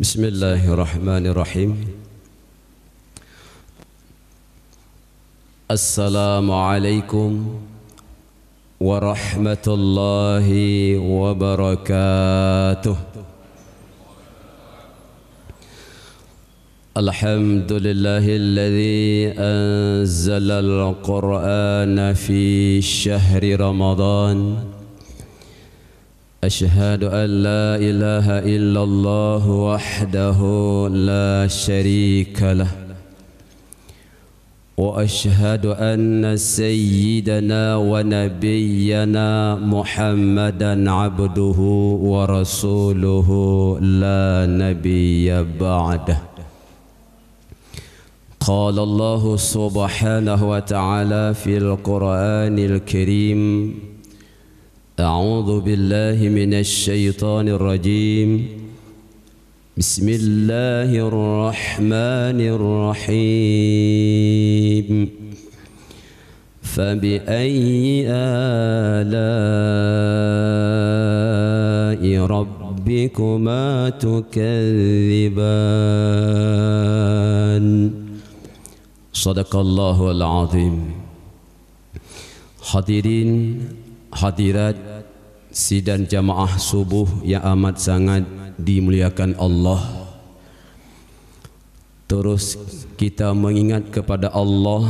بسم الله الرحمن الرحيم السلام عليكم ورحمة الله وبركاته الحمد لله الذي أنزل القرآن في شهر رمضان أشهد أن لا إله إلا الله وحده لا شريك له وأشهد أن سيدنا ونبينا محمدا عبده ورسوله لا نبي بعده قال الله سبحانه وتعالى في القرآن الكريم أعوذ بالله من الشيطان الرجيم بسم الله الرحمن الرحيم فبأي آلاء ربكما تكذبان صدق الله العظيم حضرين hadirat sidang jamaah subuh yang amat sangat dimuliakan Allah terus kita mengingat kepada Allah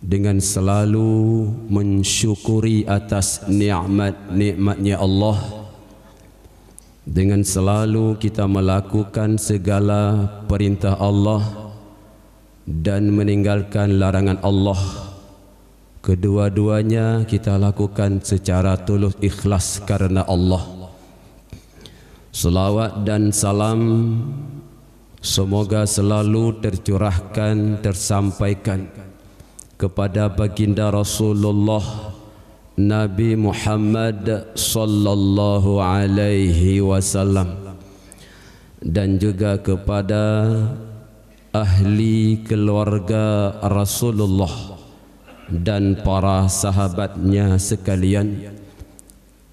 dengan selalu mensyukuri atas nikmat-nikmatnya Allah dengan selalu kita melakukan segala perintah Allah dan meninggalkan larangan Allah Allah Kedua-duanya kita lakukan secara tulus ikhlas karena Allah. Selawat dan salam semoga selalu tercurahkan, tersampaikan kepada baginda Rasulullah Nabi Muhammad sallallahu alaihi wasallam dan juga kepada ahli keluarga Rasulullah dan para sahabatnya sekalian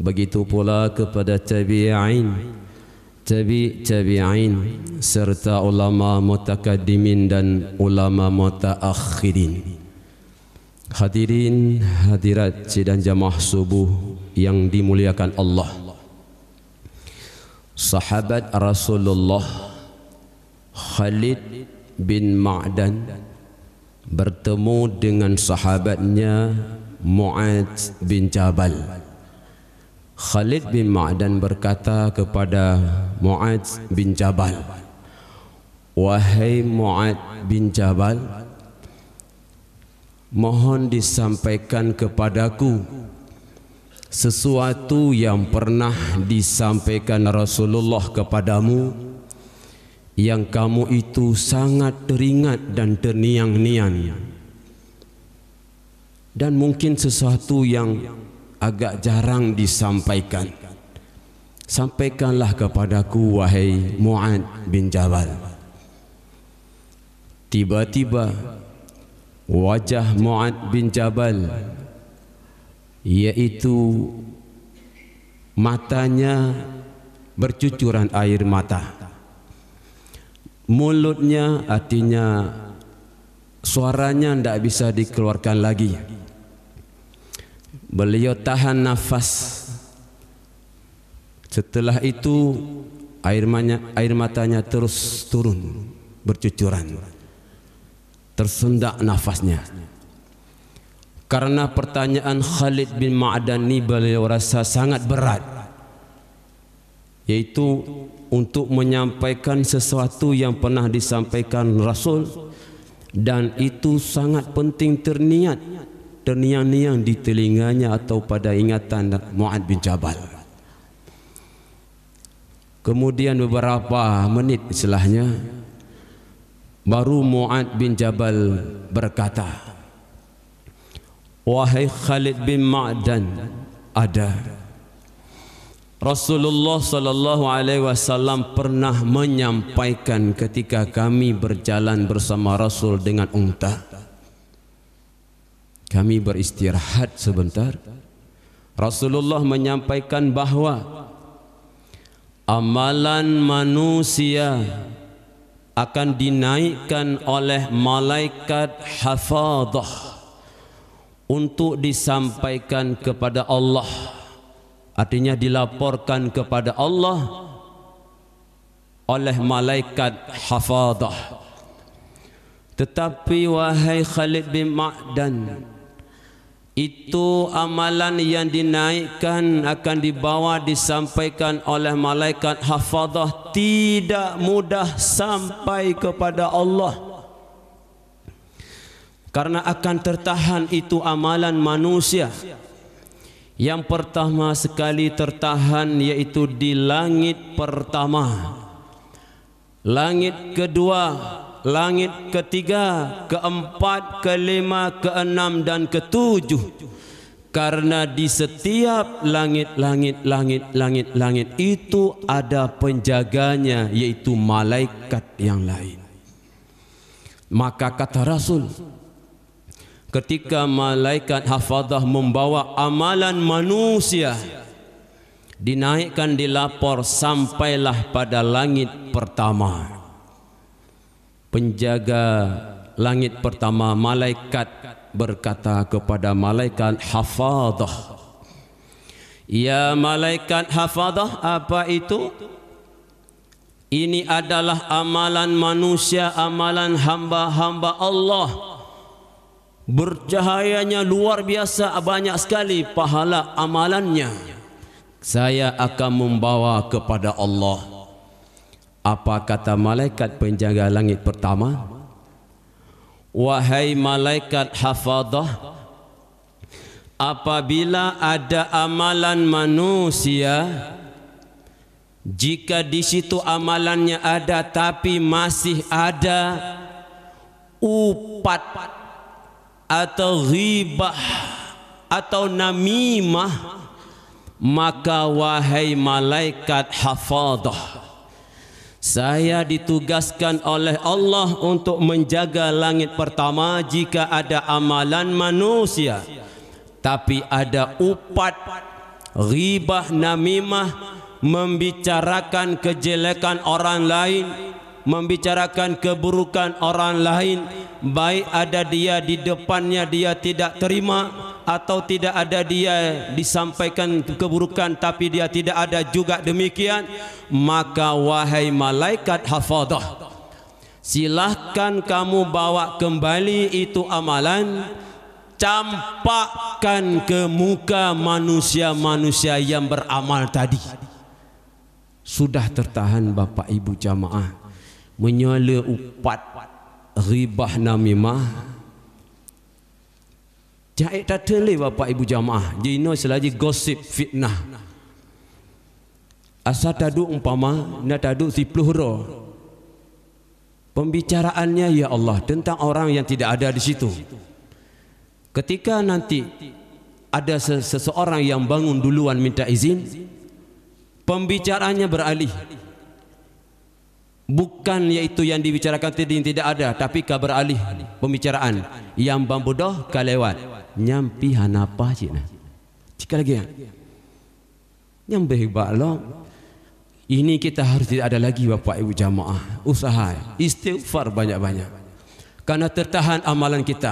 begitu pula kepada tabi'in tabi'in serta ulama mutakaddimin dan ulama mutaakhirin hadirin hadirat dan jamaah subuh yang dimuliakan Allah sahabat Rasulullah Khalid bin Ma'dan Ma bertemu dengan sahabatnya Mu'adz bin Jabal. Khalid bin Ma'dan berkata kepada Mu'adz bin Jabal, "Wahai Mu'adz bin Jabal, mohon disampaikan kepadaku sesuatu yang pernah disampaikan Rasulullah kepadamu." yang kamu itu sangat teringat dan terniang-niang dan mungkin sesuatu yang agak jarang disampaikan sampaikanlah kepadaku wahai Mu'ad bin Jabal tiba-tiba wajah Mu'ad bin Jabal yaitu matanya bercucuran air mata mulutnya artinya suaranya tidak bisa dikeluarkan lagi beliau tahan nafas setelah itu air, manya, air matanya terus turun bercucuran tersendak nafasnya karena pertanyaan Khalid bin Ma'dan ini beliau rasa sangat berat yaitu untuk menyampaikan sesuatu yang pernah disampaikan Rasul dan itu sangat penting terniat terniang-niang di telinganya atau pada ingatan Mu'ad bin Jabal kemudian beberapa menit setelahnya baru Mu'ad bin Jabal berkata wahai Khalid bin Ma'dan ada Rasulullah sallallahu alaihi wasallam pernah menyampaikan ketika kami berjalan bersama Rasul dengan unta. Kami beristirahat sebentar. Rasulullah menyampaikan bahawa amalan manusia akan dinaikkan oleh malaikat hafadhah untuk disampaikan kepada Allah. Allah artinya dilaporkan kepada Allah oleh malaikat hafadah tetapi wahai Khalid bin Ma'dan itu amalan yang dinaikkan akan dibawa disampaikan oleh malaikat hafadah tidak mudah sampai kepada Allah karena akan tertahan itu amalan manusia yang pertama sekali tertahan yaitu di langit pertama Langit kedua, langit ketiga, keempat, kelima, keenam dan ketujuh Karena di setiap langit, langit, langit, langit, langit Itu ada penjaganya yaitu malaikat yang lain Maka kata Rasul ketika malaikat hafadah membawa amalan manusia dinaikkan dilapor sampailah pada langit pertama penjaga langit pertama malaikat berkata kepada malaikat hafadah ya malaikat hafadah apa itu ini adalah amalan manusia amalan hamba-hamba Allah Allah bercahayanya luar biasa banyak sekali pahala amalannya saya akan membawa kepada Allah apa kata malaikat penjaga langit pertama wahai malaikat hafadah apabila ada amalan manusia jika di situ amalannya ada tapi masih ada upat atau ghibah atau namimah maka wahai malaikat hafadah saya ditugaskan oleh Allah untuk menjaga langit pertama jika ada amalan manusia tapi ada upat ghibah namimah membicarakan kejelekan orang lain membicarakan keburukan orang lain baik ada dia di depannya dia tidak terima atau tidak ada dia disampaikan keburukan tapi dia tidak ada juga demikian maka wahai malaikat hafadah silakan kamu bawa kembali itu amalan campakkan ke muka manusia-manusia yang beramal tadi sudah tertahan Bapak Ibu jamaah menyala upat ribah namimah jahit tak leh bapak ibu jamaah jino selagi gosip fitnah asal taduk umpama nak taduk si pluhro pembicaraannya ya Allah tentang orang yang tidak ada di situ ketika nanti ada seseorang yang bangun duluan minta izin pembicaraannya beralih bukan yaitu yang dibicarakan tadi yang tidak ada tapi kabar alih pembicaraan yang bambudah kelewat nyampi hanapa cik nah cik lagi yang yang berhebat lah ini kita harus tidak ada lagi bapak ibu jamaah usaha istighfar banyak-banyak karena tertahan amalan kita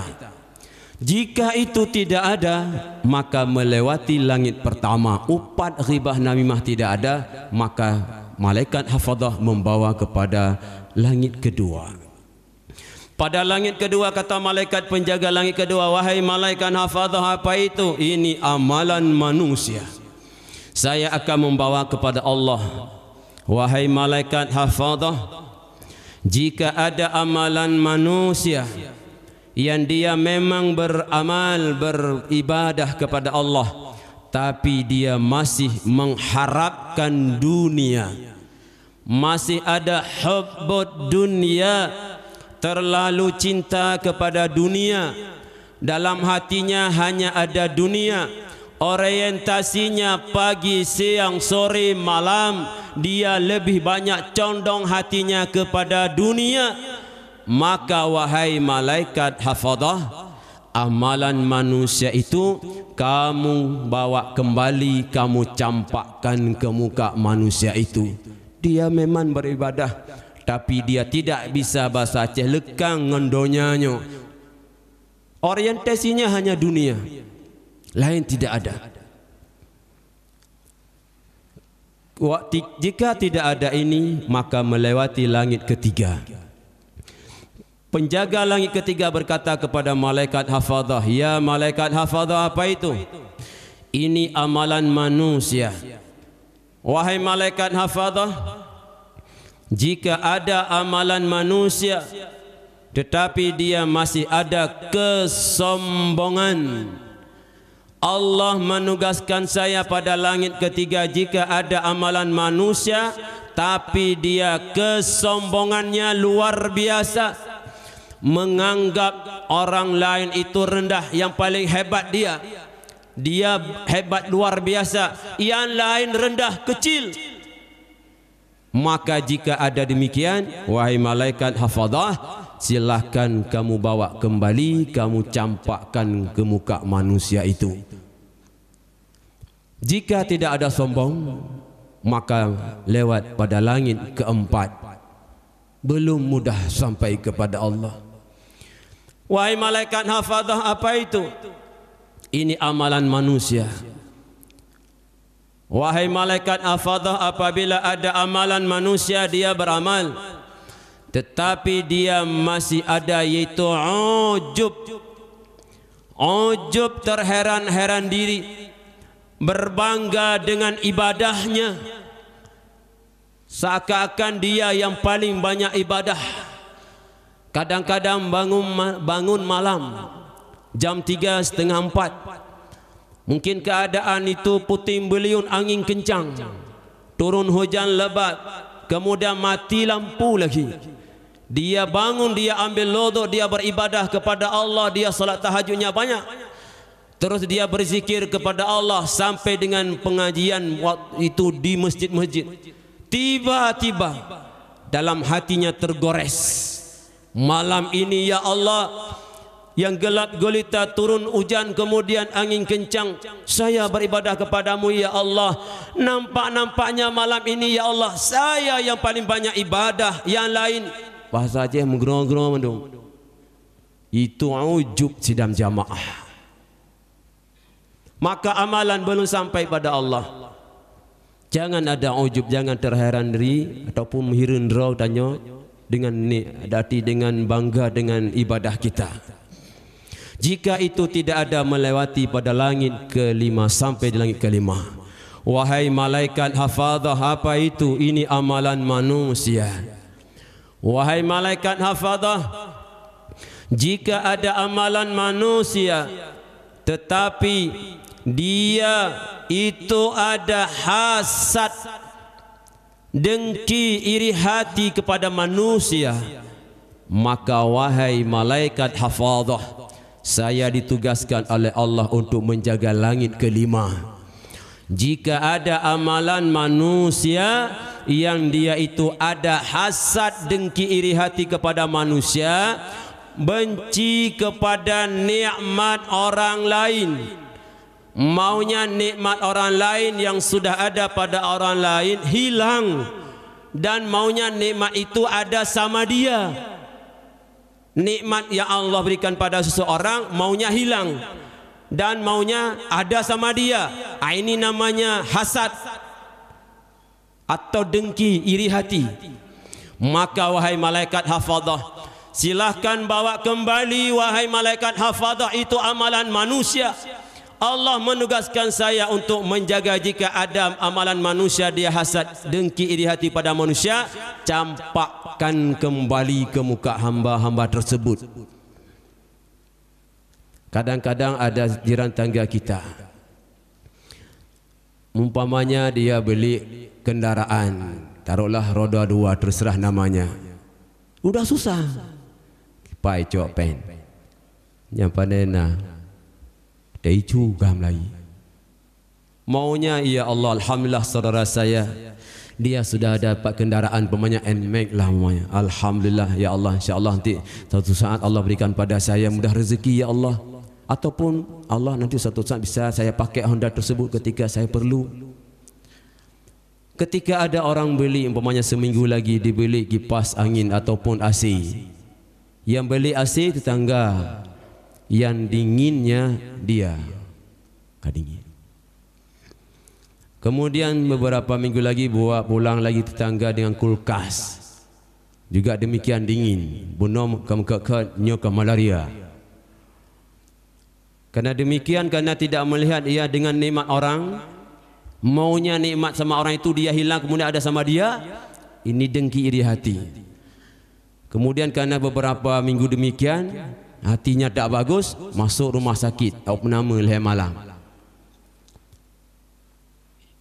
jika itu tidak ada maka melewati langit pertama upat ribah namimah tidak ada maka malaikat hafadah membawa kepada langit kedua pada langit kedua kata malaikat penjaga langit kedua wahai malaikat hafadah apa itu ini amalan manusia saya akan membawa kepada Allah wahai malaikat hafadah jika ada amalan manusia yang dia memang beramal beribadah kepada Allah tapi dia masih mengharapkan dunia masih ada hubbud dunia terlalu cinta kepada dunia dalam hatinya hanya ada dunia orientasinya pagi siang sore malam dia lebih banyak condong hatinya kepada dunia maka wahai malaikat hafadah amalan manusia itu kamu bawa kembali kamu campakkan ke muka manusia itu dia memang beribadah tapi dia tidak bisa bahasa Aceh lekang ngendonyanyo orientasinya hanya dunia lain tidak ada Waktu, jika tidak ada ini maka melewati langit ketiga penjaga langit ketiga berkata kepada malaikat hafadah ya malaikat hafadah apa itu ini amalan manusia. Wahai malaikat hafadah Jika ada amalan manusia Tetapi dia masih ada kesombongan Allah menugaskan saya pada langit ketiga Jika ada amalan manusia Tapi dia kesombongannya luar biasa Menganggap orang lain itu rendah Yang paling hebat dia dia hebat luar biasa Yang lain rendah kecil Maka jika ada demikian Wahai malaikat hafadah Silakan kamu bawa kembali Kamu campakkan ke muka manusia itu Jika tidak ada sombong Maka lewat pada langit keempat Belum mudah sampai kepada Allah Wahai malaikat hafadah apa itu? Ini amalan manusia. Wahai malaikat afadah apabila ada amalan manusia dia beramal. Tetapi dia masih ada yaitu ujub. Ujub terheran-heran diri. Berbangga dengan ibadahnya. Seakan-akan dia yang paling banyak ibadah. Kadang-kadang bangun bangun malam jam tiga setengah empat, mungkin keadaan itu putih beliun angin kencang turun hujan lebat kemudian mati lampu lagi dia bangun dia ambil lodoh dia beribadah kepada Allah dia salat tahajudnya banyak terus dia berzikir kepada Allah sampai dengan pengajian waktu itu di masjid-masjid tiba-tiba dalam hatinya tergores malam ini ya Allah yang gelap gulita turun hujan kemudian angin kencang saya beribadah kepadamu ya Allah nampak-nampaknya malam ini ya Allah saya yang paling banyak ibadah yang lain bahasa aja menggerong-gerong mendung itu ujub sidam jamaah maka amalan belum sampai pada Allah jangan ada ujub jangan terheran diri ataupun menghirin tanya dengan ni dati dengan bangga dengan ibadah kita. Jika itu tidak ada melewati pada langit kelima sampai di langit kelima. Wahai malaikat hafadah apa itu? Ini amalan manusia. Wahai malaikat hafadah. Jika ada amalan manusia. Tetapi dia itu ada hasad. Dengki iri hati kepada manusia. Maka wahai malaikat hafadah. Saya ditugaskan oleh Allah untuk menjaga langit kelima Jika ada amalan manusia Yang dia itu ada hasad dengki iri hati kepada manusia Benci kepada nikmat orang lain Maunya nikmat orang lain yang sudah ada pada orang lain hilang Dan maunya nikmat itu ada sama dia nikmat yang Allah berikan pada seseorang maunya hilang dan maunya ada sama dia ah, ini namanya hasad atau dengki iri hati maka wahai malaikat hafadah silakan bawa kembali wahai malaikat hafadah itu amalan manusia, Allah menugaskan saya untuk menjaga jika ada amalan manusia dia hasad dengki iri hati pada manusia campakkan kembali ke muka hamba-hamba tersebut kadang-kadang ada jiran tangga kita umpamanya dia beli kendaraan taruhlah roda dua terserah namanya Sudah susah pai cok pen yang panena dari juga melayu. Maunya ya Allah, alhamdulillah saudara saya. Dia sudah dapat kendaraan pemanya make lah maunya. Alhamdulillah ya Allah, insyaAllah nanti satu saat Allah berikan pada saya mudah rezeki ya Allah. Ataupun Allah nanti satu saat bisa saya pakai Honda tersebut ketika saya perlu. Ketika ada orang beli umpamanya seminggu lagi dibeli kipas angin ataupun AC. Yang beli AC tetangga yang dinginnya dia kadingin. Kemudian beberapa minggu lagi bawa pulang lagi tetangga dengan kulkas. Juga demikian dingin. Bunom kemkekat nyoka malaria. Karena demikian karena tidak melihat ia dengan nikmat orang maunya nikmat sama orang itu dia hilang kemudian ada sama dia ini dengki iri hati. Kemudian karena beberapa minggu demikian hatinya tak bagus masuk rumah sakit apa nama leh malam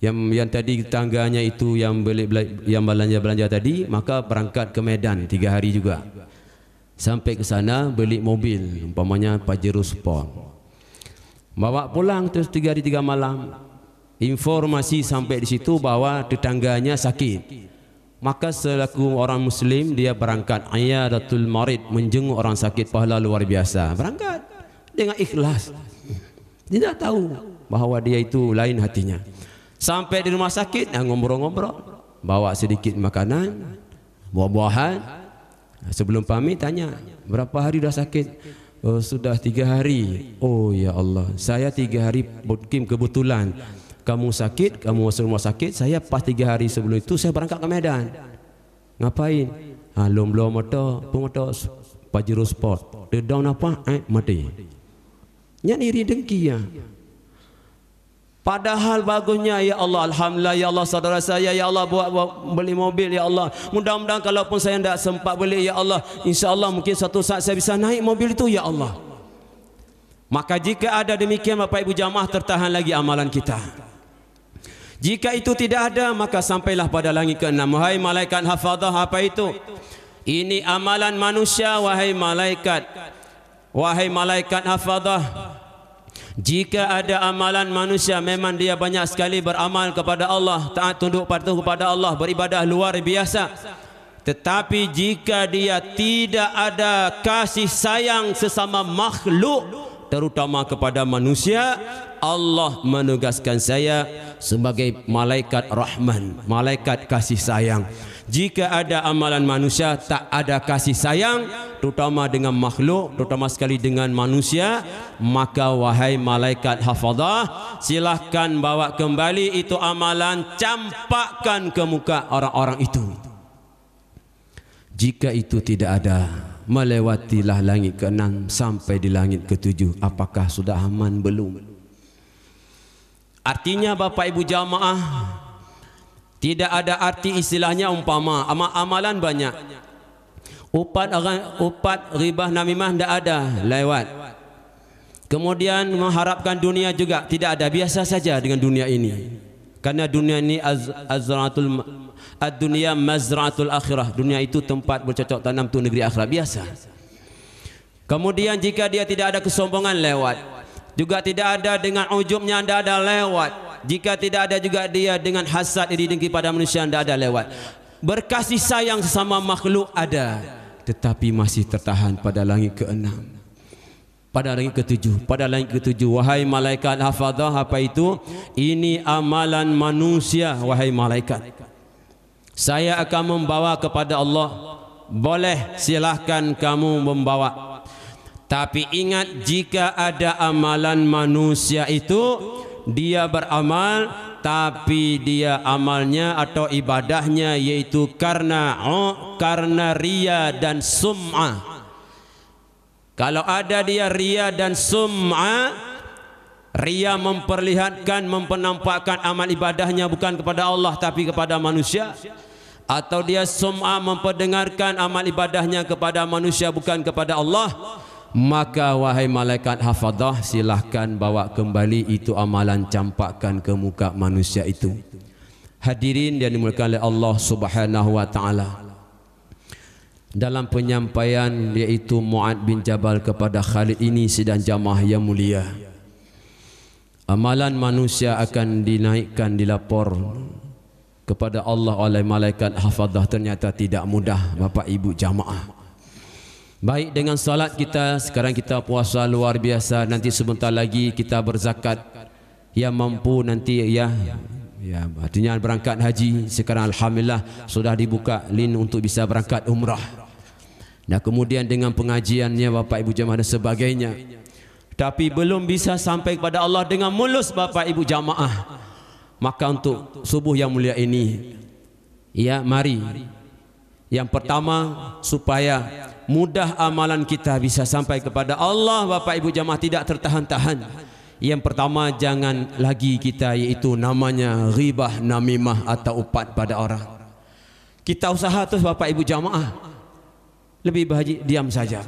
yang yang tadi tetangganya itu yang beli yang belanja belanja tadi maka berangkat ke Medan tiga hari juga sampai ke sana beli mobil umpamanya Pajero Sport bawa pulang terus tiga hari tiga malam informasi sampai di situ bahawa tetangganya sakit maka selaku orang muslim dia berangkat ayadatul marid menjenguk orang sakit pahala luar biasa berangkat dengan ikhlas dia dah tahu bahawa dia itu lain hatinya sampai di rumah sakit ngobrol-ngobrol bawa sedikit makanan buah-buahan sebelum pamit tanya berapa hari dah sakit oh, sudah tiga hari oh ya Allah saya tiga hari bukim kebetulan kamu sakit, kamu masuk rumah sakit, saya pas tiga hari sebelum itu, saya berangkat ke Medan. Ngapain? Ha, ah, Lomblo motor. pemata, pajero sport. Dia down apa? Eh, mati. Yang iri dengki ya. Padahal bagusnya ya Allah alhamdulillah ya Allah saudara saya ya Allah buat, buat beli mobil ya Allah. Mudah-mudahan pun saya tidak sempat beli ya Allah, insya-Allah mungkin satu saat saya bisa naik mobil itu ya Allah. Maka jika ada demikian Bapak Ibu jamaah tertahan lagi amalan kita. Jika itu tidak ada maka sampailah pada langit keenam wahai malaikat hafazah apa itu? Ini amalan manusia wahai malaikat. Wahai malaikat hafazah. Jika ada amalan manusia memang dia banyak sekali beramal kepada Allah, taat tunduk patuh kepada Allah, beribadah luar biasa. Tetapi jika dia tidak ada kasih sayang sesama makhluk, terutama kepada manusia Allah menugaskan saya sebagai malaikat rahman malaikat kasih sayang jika ada amalan manusia tak ada kasih sayang terutama dengan makhluk terutama sekali dengan manusia maka wahai malaikat hafazah silakan bawa kembali itu amalan campakkan ke muka orang-orang itu jika itu tidak ada melewatilah langit ke enam sampai di langit ke-7 apakah sudah aman belum artinya Bapak Ibu jamaah tidak ada arti istilahnya umpama Am amalan banyak upat upat ribah namimah tidak ada lewat kemudian mengharapkan dunia juga tidak ada biasa saja dengan dunia ini karena dunia ini az azratul Ad-dunia mazra'atul akhirah Dunia itu tempat bercocok tanam tu negeri akhirah Biasa Kemudian jika dia tidak ada kesombongan lewat Juga tidak ada dengan ujubnya anda ada lewat Jika tidak ada juga dia dengan hasad iri dengki pada manusia anda ada lewat Berkasih sayang sesama makhluk ada Tetapi masih tertahan pada langit keenam pada langit ketujuh pada langit ketujuh wahai malaikat hafadah apa itu ini amalan manusia wahai malaikat saya akan membawa kepada Allah boleh silakan kamu membawa tapi ingat jika ada amalan manusia itu dia beramal tapi dia amalnya atau ibadahnya yaitu karena oh, karena ria dan sum'ah kalau ada dia ria dan sum'ah ria memperlihatkan mempenampakkan amal ibadahnya bukan kepada Allah tapi kepada manusia, manusia atau dia sum'a memperdengarkan amal ibadahnya kepada manusia bukan kepada Allah maka wahai malaikat hafadah silakan bawa kembali itu amalan campakkan ke muka manusia itu hadirin yang dimulakan oleh Allah subhanahu wa ta'ala dalam penyampaian yaitu Mu'ad bin Jabal kepada Khalid ini sidang jamaah yang mulia amalan manusia akan dinaikkan dilaporkan kepada Allah oleh malaikat hafadah ternyata tidak mudah bapak ibu jamaah baik dengan salat kita sekarang kita puasa luar biasa nanti sebentar lagi kita berzakat yang mampu nanti ya ya artinya berangkat haji sekarang alhamdulillah sudah dibuka lin untuk bisa berangkat umrah dan kemudian dengan pengajiannya bapak ibu jamaah dan sebagainya tapi belum bisa sampai kepada Allah dengan mulus bapak ibu jamaah Maka untuk subuh yang mulia ini Ya mari Yang pertama Supaya mudah amalan kita Bisa sampai kepada Allah Bapak Ibu Jamaah tidak tertahan-tahan Yang pertama jangan lagi kita Yaitu namanya ribah namimah Atau upat pada orang Kita usaha terus Bapak Ibu Jamaah Lebih bahagia Diam saja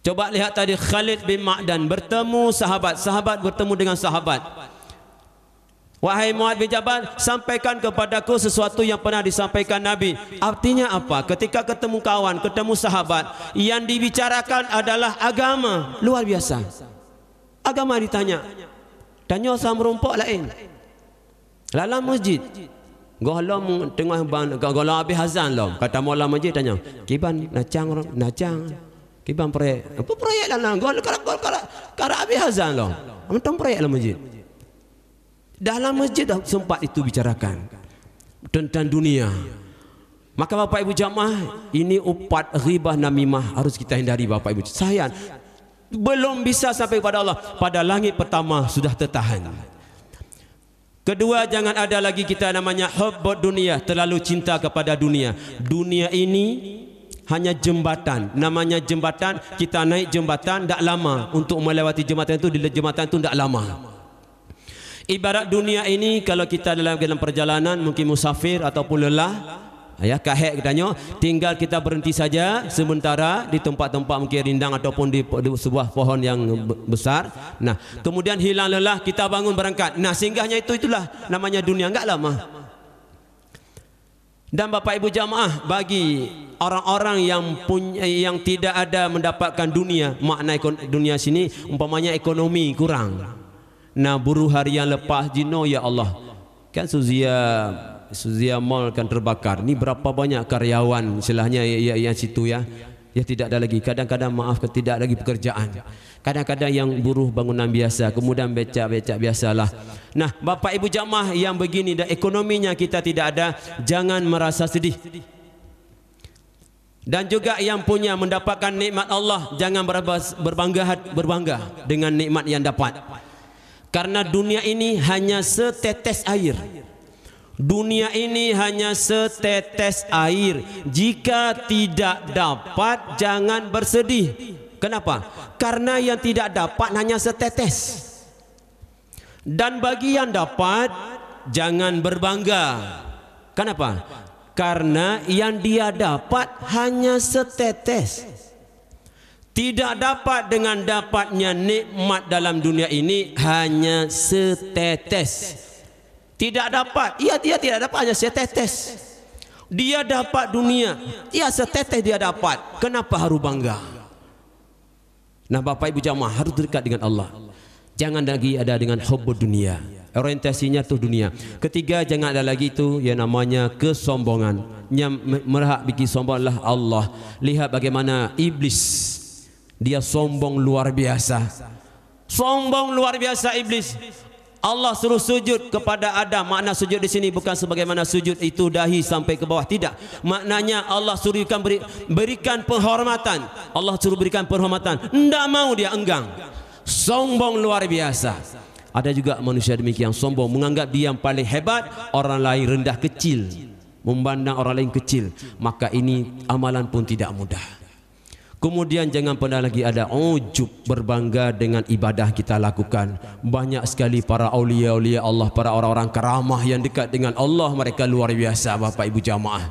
Coba lihat tadi Khalid bin Ma'dan bertemu sahabat Sahabat bertemu dengan sahabat Wahai Muad bin Jabal, sampaikan kepadaku sesuatu yang pernah disampaikan Nabi. Artinya apa? Ketika ketemu kawan, ketemu sahabat, yang dibicarakan adalah agama. Luar biasa. Agama ditanya. Tanya sama merumpuk lain. Lalam masjid. Gohlom tengah ban gohlom abi hazan lom. Kata mula masjid tanya. Kiban nacang nacang. Kiban proyek. Apa proyek lalang? Gohlom Gol, kara, kara abi hazan lom. Amtong proyek lom lah masjid. Dalam masjid sempat itu bicarakan tentang dunia. Maka Bapak Ibu jamaah, ini empat ghibah namimah harus kita hindari Bapak Ibu. Sayang belum bisa sampai kepada Allah pada langit pertama sudah tertahan. Kedua jangan ada lagi kita namanya hubbud dunia, terlalu cinta kepada dunia. Dunia ini hanya jembatan. Namanya jembatan, kita naik jembatan tak lama untuk melewati jembatan itu di jembatan itu tak lama. Ibarat dunia ini kalau kita dalam dalam perjalanan mungkin musafir ataupun lelah ya kahek kita tanya tinggal kita berhenti saja sementara di tempat-tempat mungkin rindang ataupun di, di sebuah pohon yang besar nah kemudian hilang lelah kita bangun berangkat nah singgahnya itu itulah namanya dunia enggak lama dan Bapak Ibu jamaah bagi orang-orang yang punya yang tidak ada mendapatkan dunia makna dunia sini umpamanya ekonomi kurang Na buru hari yang lepas jino ya Allah. Kan Suzia Suzia mal kan terbakar. Ni berapa banyak karyawan istilahnya ya, yang situ ya. Ya tidak ada lagi. Kadang-kadang maaf tidak lagi pekerjaan. Kadang-kadang yang buruh bangunan biasa, kemudian becak-becak biasalah. Nah, Bapak Ibu jamaah yang begini dan ekonominya kita tidak ada, jangan merasa sedih. Dan juga yang punya mendapatkan nikmat Allah, jangan berbangga, berbangga dengan nikmat yang dapat. Karena dunia ini hanya setetes air Dunia ini hanya setetes air Jika tidak dapat jangan bersedih Kenapa? Karena yang tidak dapat hanya setetes Dan bagi yang dapat jangan berbangga Kenapa? Karena yang dia dapat hanya setetes tidak dapat dengan dapatnya nikmat dalam dunia ini hanya setetes. Tidak dapat. Ia dia tidak dapat hanya setetes. Dia dapat dunia. Ia setetes dia dapat. Kenapa harus bangga? Nah Bapak Ibu jamaah harus dekat dengan Allah. Jangan lagi ada dengan hobi dunia. Orientasinya tu dunia. Ketiga jangan ada lagi itu yang namanya kesombongan. Yang merahak bikin sombonglah Allah. Lihat bagaimana iblis dia sombong luar biasa sombong luar biasa iblis Allah suruh sujud kepada Adam makna sujud di sini bukan sebagaimana sujud itu dahi sampai ke bawah tidak maknanya Allah suruhkan berikan penghormatan Allah suruh berikan penghormatan tidak mau dia enggang sombong luar biasa ada juga manusia demikian sombong menganggap dia yang paling hebat orang lain rendah kecil membandang orang lain kecil maka ini amalan pun tidak mudah Kemudian jangan pernah lagi ada ujub berbangga dengan ibadah kita lakukan. Banyak sekali para awliya-awliya Allah, para orang-orang keramah yang dekat dengan Allah. Mereka luar biasa Bapak Ibu Jamaah.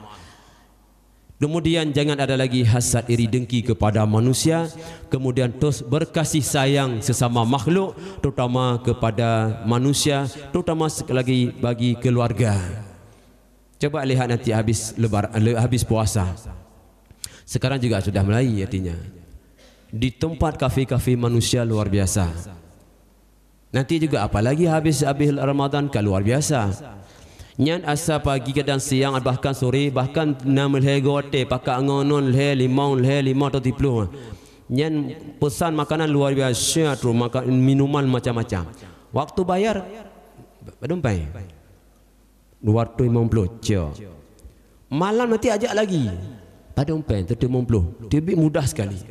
Kemudian jangan ada lagi hasad iri dengki kepada manusia. Kemudian terus berkasih sayang sesama makhluk. Terutama kepada manusia. Terutama sekali lagi bagi keluarga. Coba lihat nanti habis lebar, habis puasa. Puasa. Sekarang juga sudah mulai artinya Di tempat kafe-kafe manusia luar biasa Nanti juga apalagi habis-habis Ramadan kan luar biasa Nyan asa pagi ke dan siang bahkan sore Bahkan enam lhe gote pakak ngonon lhe limau lhe limau atau tiplu Nyan pesan makanan luar biasa tu makan minuman macam-macam Waktu bayar Badumpai Luar tu imam blocok Malam nanti ajak lagi pada umpan tertemu mumpluh. Dia mudah sekali.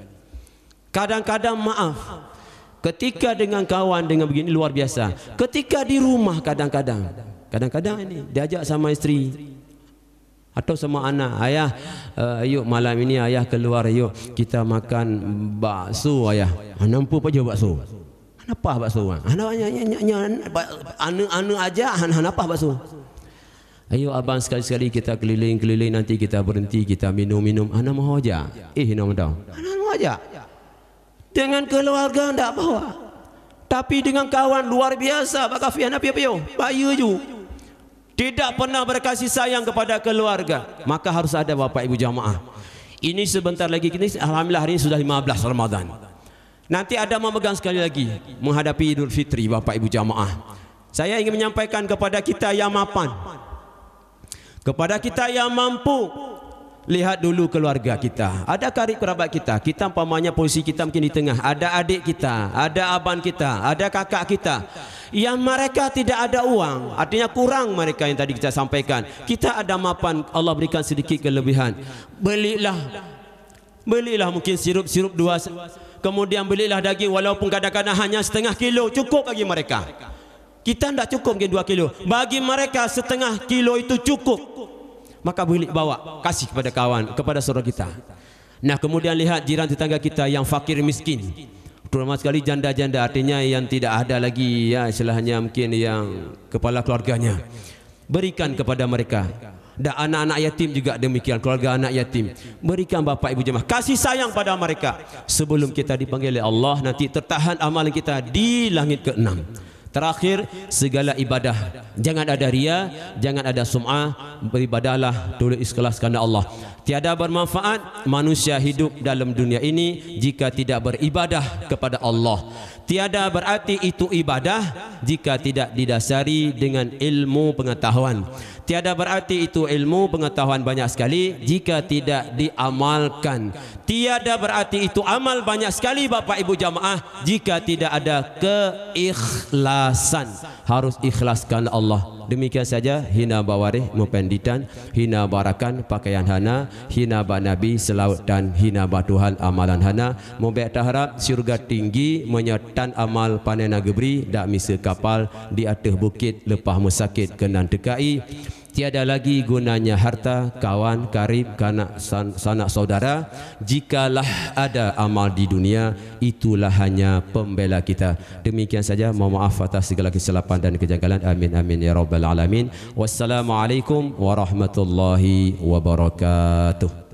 Kadang-kadang maaf. Ketika dengan kawan dengan begini luar biasa. Ketika di rumah kadang-kadang. Kadang-kadang ini diajak sama isteri. Atau sama anak. Ayah, uh, yuk malam ini ayah keluar. Yuk kita makan bakso ayah. Anak pun apa je bakso? Anak apa bakso? Anak-anak aja. Anak apa bakso? Anak, anak, anak, anak, Ayo abang sekali-sekali kita keliling-keliling nanti kita berhenti kita minum-minum. Ana mau aja. Eh nama dah. Ana mau aja. Dengan keluarga ndak bawa. Tapi dengan kawan luar biasa Pak Kafi ana piyo-piyo. Bayu ju. Tidak pernah berkasih sayang kepada keluarga. Maka harus ada bapak ibu jamaah. Ini sebentar lagi kita alhamdulillah hari ini sudah 15 Ramadan. Nanti ada memegang sekali lagi menghadapi Idul Fitri Bapak Ibu jamaah. Saya ingin menyampaikan kepada kita yang mapan. Kepada kita yang mampu Lihat dulu keluarga kita Ada karib kerabat kita Kita umpamanya posisi kita mungkin di tengah Ada adik kita Ada abang kita Ada kakak kita Yang mereka tidak ada uang Artinya kurang mereka yang tadi kita sampaikan Kita ada mapan Allah berikan sedikit kelebihan Belilah Belilah mungkin sirup-sirup dua Kemudian belilah daging Walaupun kadang-kadang hanya setengah kilo Cukup bagi mereka Kita tidak cukup mungkin dua kilo Bagi mereka setengah kilo itu cukup maka boleh bawa kasih kepada kawan kepada saudara kita nah kemudian lihat jiran tetangga kita yang fakir miskin terutama sekali janda-janda artinya yang tidak ada lagi ya istilahnya mungkin yang kepala keluarganya berikan kepada mereka dan anak-anak yatim juga demikian keluarga anak yatim berikan bapa ibu jemaah kasih sayang pada mereka sebelum kita dipanggil oleh Allah nanti tertahan amalan kita di langit ke 6 Terakhir segala ibadah jangan ada ria, jangan ada sum'ah, beribadahlah dulu ikhlas kerana Allah. Tiada bermanfaat manusia hidup dalam dunia ini jika tidak beribadah kepada Allah. Tiada berarti itu ibadah jika tidak didasari dengan ilmu pengetahuan. Tiada berarti itu ilmu pengetahuan banyak sekali jika tidak diamalkan. Tiada berarti itu amal banyak sekali Bapak Ibu jamaah jika tidak ada keikhlasan. Harus ikhlaskan Allah Demikian saja hina bawarih mupenditan, hina barakan pakaian hana, hina ba nabi selaut dan hina ba Tuhan amalan hana. Mubek taharap syurga tinggi menyertan amal panena gebri dak misa kapal di atas bukit lepas musakit kenan tekai. Tiada lagi gunanya harta, kawan, karib, kanak, san, sanak saudara. Jikalah ada amal di dunia, itulah hanya pembela kita. Demikian saja, mohon maaf atas segala kesilapan dan kejanggalan. Amin, amin, ya Rabbal Alamin. Wassalamualaikum warahmatullahi wabarakatuh.